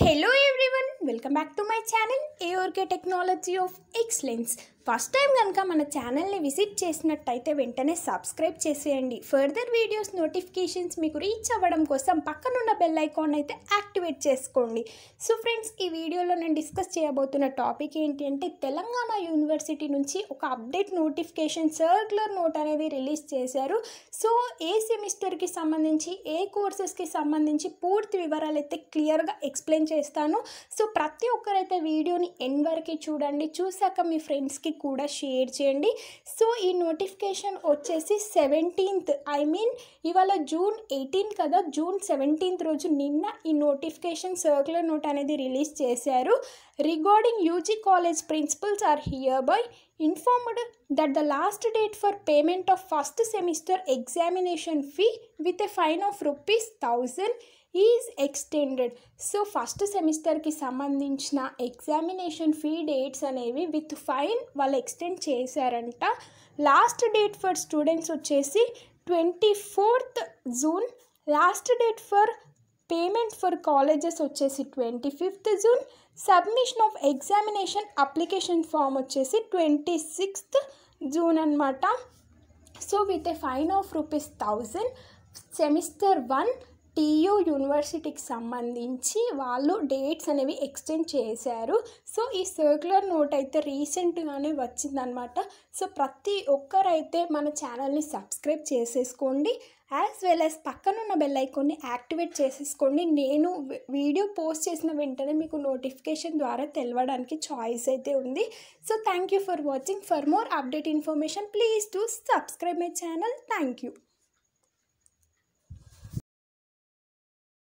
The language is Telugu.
hello everyone welcome back to my channel ARK technology of excellence first time కనుక మన ఛానల్ని విజిట్ చేసినట్టయితే వెంటనే సబ్స్క్రైబ్ చేసేయండి ఫర్దర్ వీడియోస్ నోటిఫికేషన్స్ మీకు రీచ్ అవ్వడం కోసం పక్కనున్న బెల్ ఐకాన్ అయితే యాక్టివేట్ చేసుకోండి సో ఫ్రెండ్స్ ఈ వీడియోలో నేను డిస్కస్ చేయబోతున్న టాపిక్ ఏంటి అంటే తెలంగాణ యూనివర్సిటీ నుంచి ఒక అప్డేట్ నోటిఫికేషన్ సర్క్యులర్ నోట్ అనేది రిలీజ్ చేశారు సో ఏ సెమిస్టర్కి సంబంధించి ఏ కోర్సెస్కి సంబంధించి పూర్తి వివరాలు అయితే క్లియర్గా ఎక్స్ప్లెయిన్ ఎక్స్ప్లెయిన్ చేస్తాను సో ప్రతి ఒక్కరైతే వీడియోని ఎండ్ వరకు చూడండి చూశాక మీ ఫ్రెండ్స్కి కూడా షేర్ చేయండి సో ఈ నోటిఫికేషన్ వచ్చేసి సెవెంటీన్త్ ఐ మీన్ ఇవాళ జూన్ ఎయిటీన్ కదా జూన్ సెవెంటీన్త్ రోజు నిన్న ఈ నోటిఫికేషన్ సర్కులర్ నోట్ అనేది రిలీజ్ చేశారు regarding UG college principals are hereby informed that the last date for payment of first semester examination fee with a fine of rupees thousand is extended so first సెమిస్టర్కి సంబంధించిన ఎగ్జామినేషన్ ఫీ డేట్స్ అనేవి విత్ ఫైన్ వాళ్ళు ఎక్స్టెండ్ చేశారంట లాస్ట్ డేట్ ఫర్ స్టూడెంట్స్ వచ్చేసి twenty fourth June last date for payment for colleges వచ్చేసి twenty fifth June submission of examination application form వచ్చేసి ట్వంటీ సిక్స్త్ జూన్ అనమాట so with a fine of rupees thousand semester one TU యూనివర్సిటీకి సంబంధించి వాళ్ళు డేట్స్ అనేవి ఎక్స్టెండ్ చేశారు సో ఈ సర్క్యులర్ నోట్ అయితే రీసెంట్గానే వచ్చిందనమాట సో ప్రతి ఒక్కరైతే మన ఛానల్ని సబ్స్క్రైబ్ చేసేసుకోండి యాజ్ వెల్ యాజ్ పక్కనున్న బెల్ ఐకాన్ని యాక్టివేట్ చేసేసుకోండి నేను వీడియో పోస్ట్ చేసిన వెంటనే మీకు నోటిఫికేషన్ ద్వారా తెలవడానికి చాయిస్ అయితే ఉంది so thank you for watching for more update information please to subscribe my channel thank you